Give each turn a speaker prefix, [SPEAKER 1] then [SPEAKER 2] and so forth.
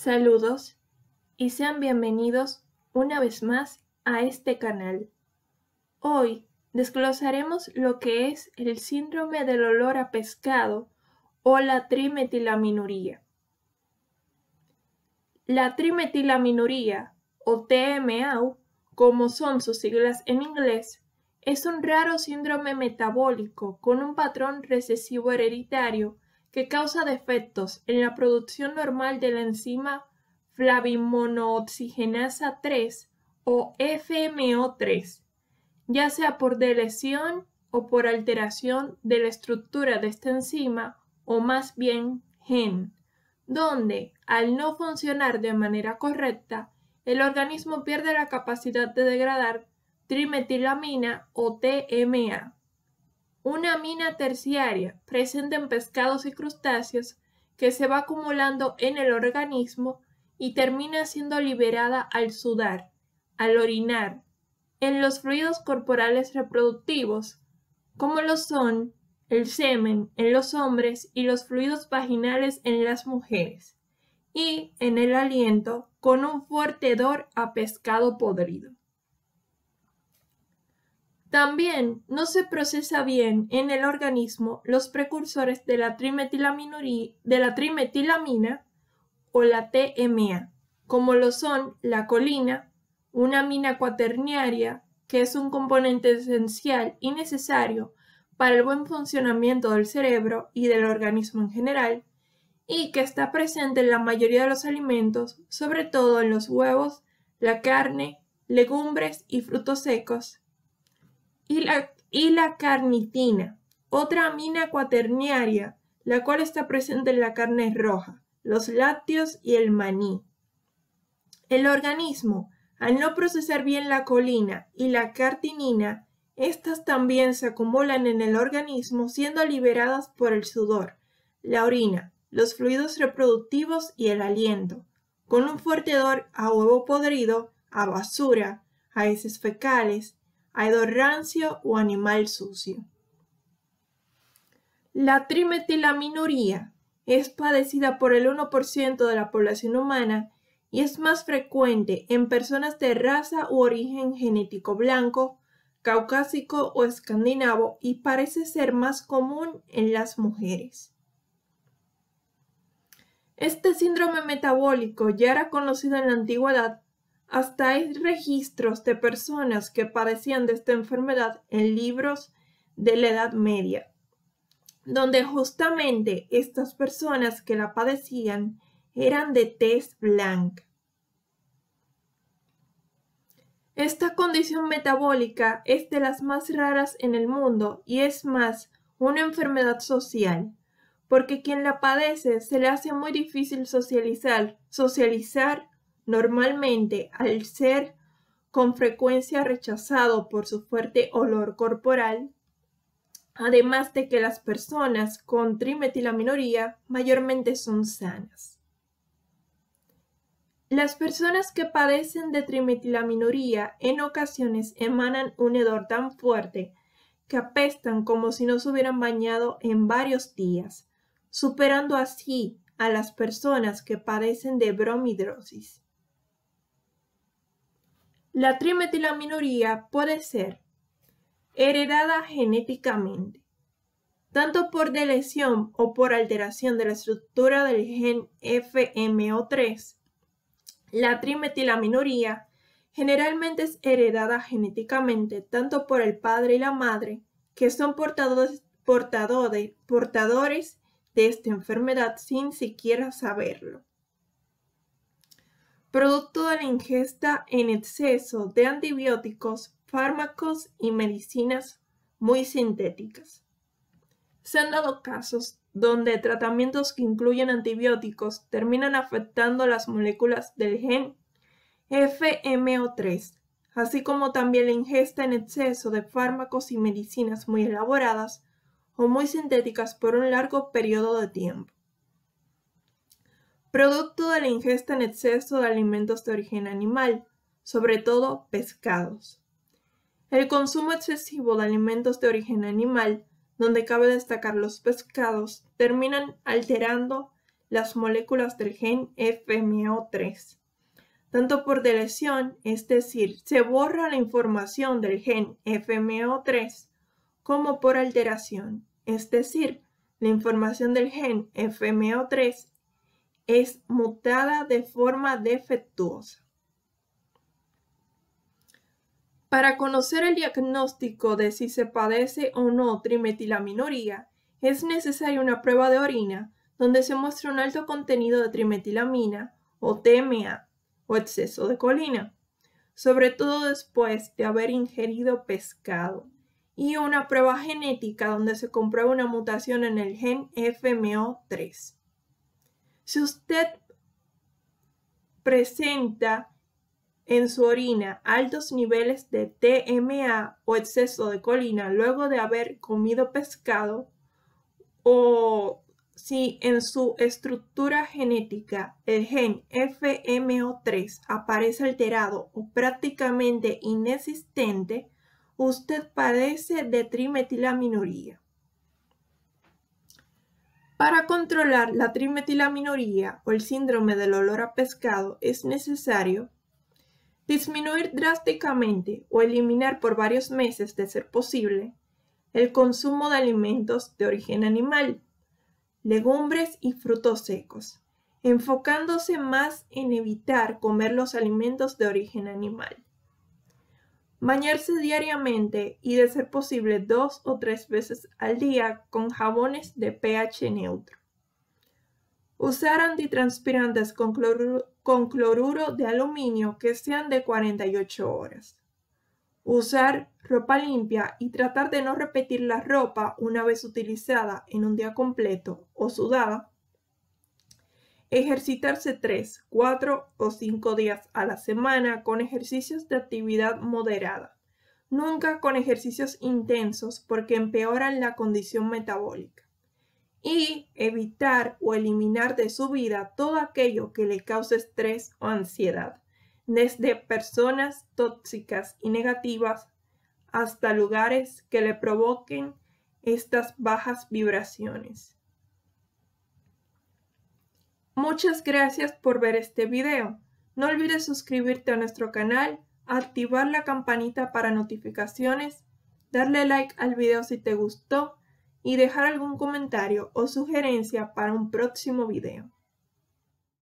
[SPEAKER 1] Saludos y sean bienvenidos una vez más a este canal. Hoy desglosaremos lo que es el síndrome del olor a pescado o la trimetilaminuría. La trimetilaminuría o TMAU, como son sus siglas en inglés, es un raro síndrome metabólico con un patrón recesivo hereditario que causa defectos en la producción normal de la enzima Flavimonooxigenasa 3 o FMO3, ya sea por delesión o por alteración de la estructura de esta enzima o más bien gen, donde, al no funcionar de manera correcta, el organismo pierde la capacidad de degradar trimetilamina o TMA una mina terciaria presente en pescados y crustáceos que se va acumulando en el organismo y termina siendo liberada al sudar, al orinar, en los fluidos corporales reproductivos, como lo son el semen en los hombres y los fluidos vaginales en las mujeres, y en el aliento con un fuerte hedor a pescado podrido. También no se procesa bien en el organismo los precursores de la, trimetilamina o la TMA, como lo son la colina, una amina cuaternaria que es un componente esencial y necesario para el buen funcionamiento del cerebro y del organismo en general, y que está presente en la mayoría de los alimentos, sobre todo en los huevos, la carne, legumbres y frutos secos, y la, carnitina, otra amina cuaternaria, la cual está presente en la carne roja, los lácteos y el maní. El organismo, al no procesar bien la colina y la cartinina, estas también se acumulan en el organismo siendo liberadas por el sudor, la orina, los fluidos reproductivos y el aliento, con un fuerte olor a huevo podrido, a basura, a heces fecales, rancio o animal sucio. La trimetilaminuria es padecida por el 1% de la población humana y es más frecuente en personas de raza u origen genético blanco, caucásico o escandinavo y parece ser más común en las mujeres. Este síndrome metabólico ya era conocido en la antigüedad hasta hay registros de personas que padecían de esta enfermedad en libros de la Edad Media, donde justamente estas personas que la padecían eran de tez blanca. Esta condición metabólica es de las más raras en el mundo y es más una enfermedad social, porque quien la padece se le hace muy difícil socializar, socializar Normalmente, al ser con frecuencia rechazado por su fuerte olor corporal, además de que las personas con trimetilaminuria mayormente son sanas. Las personas que padecen de trimetilaminuría en ocasiones emanan un hedor tan fuerte que apestan como si no se hubieran bañado en varios días, superando así a las personas que padecen de bromidrosis. La trimetilaminuria puede ser heredada genéticamente, tanto por deleción o por alteración de la estructura del gen FMO3. La trimetilaminuria generalmente es heredada genéticamente tanto por el padre y la madre, que son portadores de esta enfermedad sin siquiera saberlo producto de la ingesta en exceso de antibióticos, fármacos y medicinas muy sintéticas. Se han dado casos donde tratamientos que incluyen antibióticos terminan afectando las moléculas del gen FMO3, así como también la ingesta en exceso de fármacos y medicinas muy elaboradas o muy sintéticas por un largo periodo de tiempo producto de la ingesta en exceso de alimentos de origen animal, sobre todo pescados. El consumo excesivo de alimentos de origen animal, donde cabe destacar los pescados, terminan alterando las moléculas del gen FMO3, tanto por deleción, es decir, se borra la información del gen FMO3, como por alteración, es decir, la información del gen FMO3 es mutada de forma defectuosa. Para conocer el diagnóstico de si se padece o no trimetilaminuria, es necesaria una prueba de orina donde se muestra un alto contenido de trimetilamina o TMA o exceso de colina, sobre todo después de haber ingerido pescado, y una prueba genética donde se comprueba una mutación en el gen FMO3. Si usted presenta en su orina altos niveles de TMA o exceso de colina luego de haber comido pescado, o si en su estructura genética el gen FMO3 aparece alterado o prácticamente inexistente, usted padece de trimetilaminuria. Para controlar la trimetilaminuria o el síndrome del olor a pescado es necesario disminuir drásticamente o eliminar por varios meses de ser posible el consumo de alimentos de origen animal, legumbres y frutos secos, enfocándose más en evitar comer los alimentos de origen animal. Bañarse diariamente y de ser posible dos o tres veces al día con jabones de pH neutro. Usar antitranspirantes con cloruro, con cloruro de aluminio que sean de 48 horas. Usar ropa limpia y tratar de no repetir la ropa una vez utilizada en un día completo o sudada Ejercitarse tres, cuatro o cinco días a la semana con ejercicios de actividad moderada. Nunca con ejercicios intensos porque empeoran la condición metabólica. Y evitar o eliminar de su vida todo aquello que le cause estrés o ansiedad, desde personas tóxicas y negativas hasta lugares que le provoquen estas bajas vibraciones. Muchas gracias por ver este video. No olvides suscribirte a nuestro canal, activar la campanita para notificaciones, darle like al video si te gustó y dejar algún comentario o sugerencia para un próximo video.